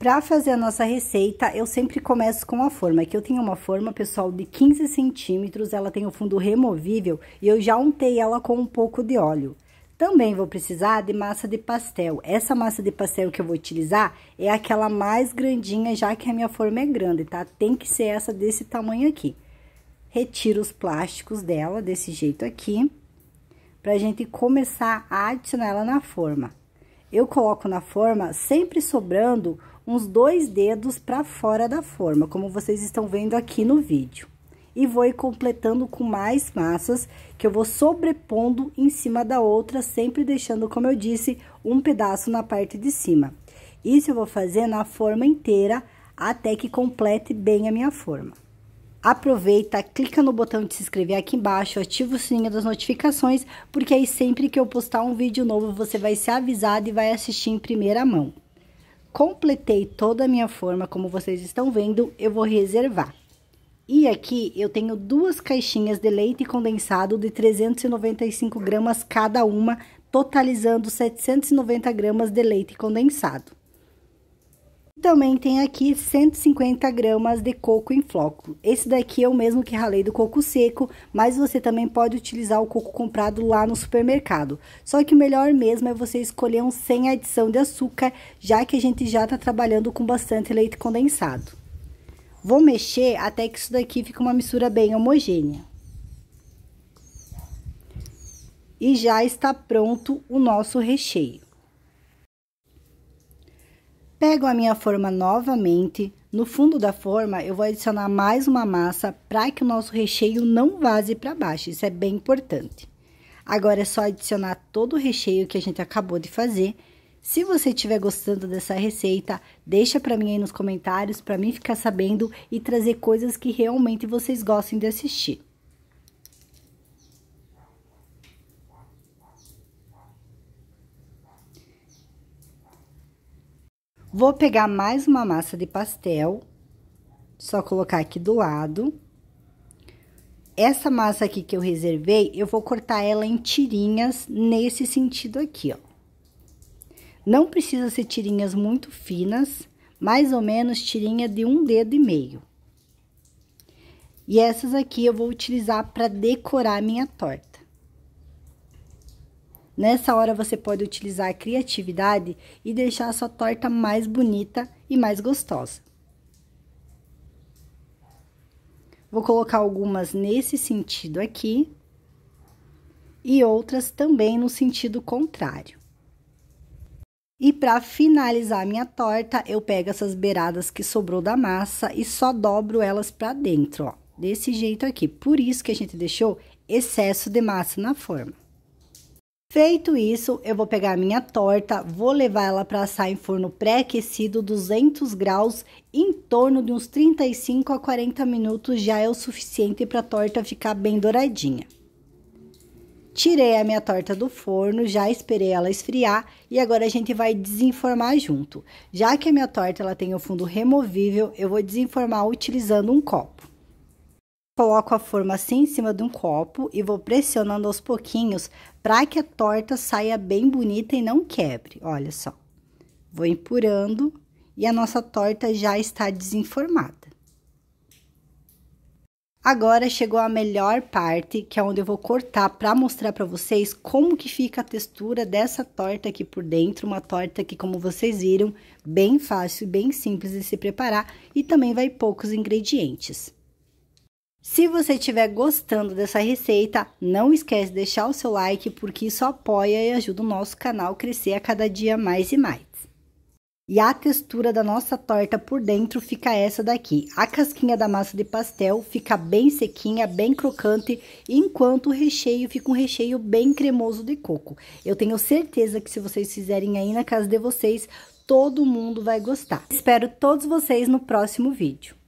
Para fazer a nossa receita, eu sempre começo com a forma. Aqui eu tenho uma forma, pessoal, de 15 centímetros, ela tem o fundo removível e eu já untei ela com um pouco de óleo. Também vou precisar de massa de pastel. Essa massa de pastel que eu vou utilizar é aquela mais grandinha, já que a minha forma é grande, tá? Tem que ser essa desse tamanho aqui. Retiro os plásticos dela desse jeito aqui, pra gente começar a adicionar ela na forma. Eu coloco na forma sempre sobrando uns dois dedos para fora da forma, como vocês estão vendo aqui no vídeo. E vou completando com mais massas que eu vou sobrepondo em cima da outra, sempre deixando, como eu disse, um pedaço na parte de cima. Isso eu vou fazer na forma inteira até que complete bem a minha forma aproveita, clica no botão de se inscrever aqui embaixo, ativa o sininho das notificações, porque aí sempre que eu postar um vídeo novo você vai ser avisado e vai assistir em primeira mão. Completei toda a minha forma, como vocês estão vendo, eu vou reservar. E aqui eu tenho duas caixinhas de leite condensado de 395 gramas cada uma, totalizando 790 gramas de leite condensado. Também tem aqui 150 gramas de coco em flocos. Esse daqui é o mesmo que ralei do coco seco, mas você também pode utilizar o coco comprado lá no supermercado. Só que o melhor mesmo é você escolher um sem adição de açúcar, já que a gente já está trabalhando com bastante leite condensado. Vou mexer até que isso daqui fique uma mistura bem homogênea. E já está pronto o nosso recheio. Pego a minha forma novamente. No fundo da forma, eu vou adicionar mais uma massa para que o nosso recheio não vaze para baixo. Isso é bem importante. Agora é só adicionar todo o recheio que a gente acabou de fazer. Se você estiver gostando dessa receita, deixa para mim aí nos comentários para mim ficar sabendo e trazer coisas que realmente vocês gostem de assistir. Vou pegar mais uma massa de pastel, só colocar aqui do lado. Essa massa aqui que eu reservei, eu vou cortar ela em tirinhas nesse sentido aqui, ó. Não precisa ser tirinhas muito finas, mais ou menos tirinha de um dedo e meio. E essas aqui eu vou utilizar para decorar minha torta. Nessa hora você pode utilizar a criatividade e deixar a sua torta mais bonita e mais gostosa. Vou colocar algumas nesse sentido aqui e outras também no sentido contrário. E para finalizar a minha torta, eu pego essas beiradas que sobrou da massa e só dobro elas para dentro, ó, desse jeito aqui. Por isso que a gente deixou excesso de massa na forma. Feito isso, eu vou pegar a minha torta, vou levar ela para assar em forno pré-aquecido 200 graus, em torno de uns 35 a 40 minutos já é o suficiente para a torta ficar bem douradinha. Tirei a minha torta do forno, já esperei ela esfriar e agora a gente vai desenformar junto. Já que a minha torta ela tem o fundo removível, eu vou desenformar utilizando um copo. Coloco a forma assim em cima de um copo e vou pressionando aos pouquinhos para que a torta saia bem bonita e não quebre. Olha só. Vou empurando e a nossa torta já está desenformada. Agora chegou a melhor parte, que é onde eu vou cortar para mostrar para vocês como que fica a textura dessa torta aqui por dentro, uma torta que, como vocês viram, bem fácil, bem simples de se preparar e também vai poucos ingredientes. Se você estiver gostando dessa receita, não esquece de deixar o seu like, porque isso apoia e ajuda o nosso canal a crescer a cada dia mais e mais. E a textura da nossa torta por dentro fica essa daqui. A casquinha da massa de pastel fica bem sequinha, bem crocante, enquanto o recheio fica um recheio bem cremoso de coco. Eu tenho certeza que se vocês fizerem aí na casa de vocês, todo mundo vai gostar. Espero todos vocês no próximo vídeo.